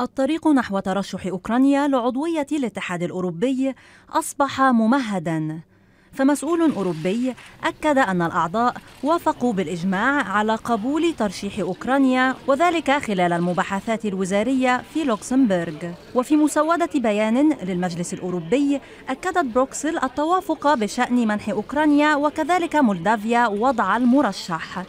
الطريق نحو ترشح أوكرانيا لعضوية الاتحاد الأوروبي أصبح ممهداً فمسؤول أوروبي أكد أن الأعضاء وافقوا بالإجماع على قبول ترشيح أوكرانيا وذلك خلال المباحثات الوزارية في لوكسمبورغ وفي مسودة بيان للمجلس الأوروبي أكدت بروكسل التوافق بشأن منح أوكرانيا وكذلك مولدافيا وضع المرشح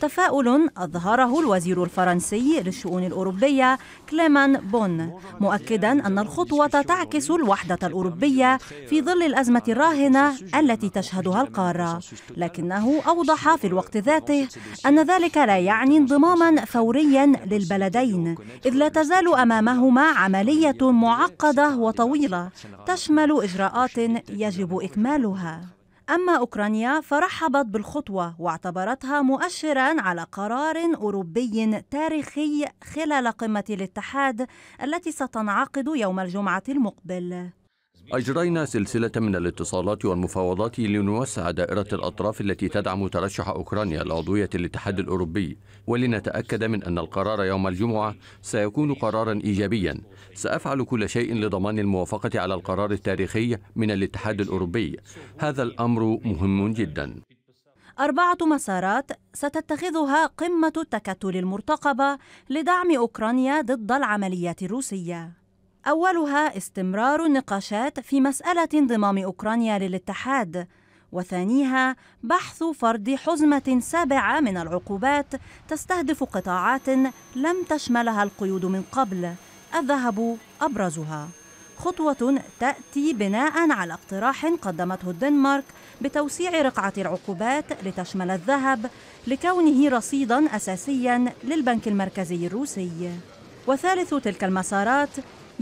تفاؤل أظهره الوزير الفرنسي للشؤون الأوروبية كليمان بون مؤكدا أن الخطوة تعكس الوحدة الأوروبية في ظل الأزمة الراهنة التي تشهدها القارة لكنه أوضح في الوقت ذاته أن ذلك لا يعني انضماما فوريا للبلدين إذ لا تزال أمامهما عملية معقدة وطويلة تشمل إجراءات يجب إكمالها أما أوكرانيا فرحبت بالخطوة واعتبرتها مؤشرا على قرار أوروبي تاريخي خلال قمة الاتحاد التي ستنعقد يوم الجمعة المقبل أجرينا سلسلة من الاتصالات والمفاوضات لنوسع دائرة الأطراف التي تدعم ترشح أوكرانيا لعضوية الاتحاد الأوروبي ولنتأكد من أن القرار يوم الجمعة سيكون قرارا إيجابيا سأفعل كل شيء لضمان الموافقة على القرار التاريخي من الاتحاد الأوروبي هذا الأمر مهم جدا أربعة مسارات ستتخذها قمة التكتل المرتقبة لدعم أوكرانيا ضد العمليات الروسية أولها استمرار النقاشات في مسألة انضمام أوكرانيا للاتحاد وثانيها بحث فرض حزمة سابعة من العقوبات تستهدف قطاعات لم تشملها القيود من قبل الذهب أبرزها خطوة تأتي بناء على اقتراح قدمته الدنمارك بتوسيع رقعة العقوبات لتشمل الذهب لكونه رصيدا أساسيا للبنك المركزي الروسي وثالث تلك المسارات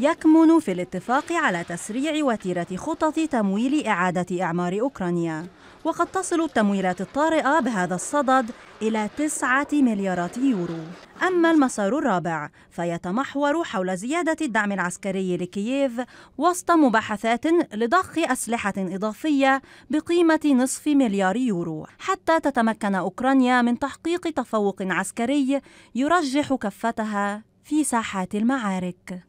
يكمن في الاتفاق على تسريع وتيرة خطط تمويل إعادة إعمار أوكرانيا وقد تصل التمويلات الطارئة بهذا الصدد إلى 9 مليارات يورو أما المسار الرابع فيتمحور حول زيادة الدعم العسكري لكييف وسط مباحثات لضخ أسلحة إضافية بقيمة نصف مليار يورو حتى تتمكن أوكرانيا من تحقيق تفوق عسكري يرجح كفتها في ساحات المعارك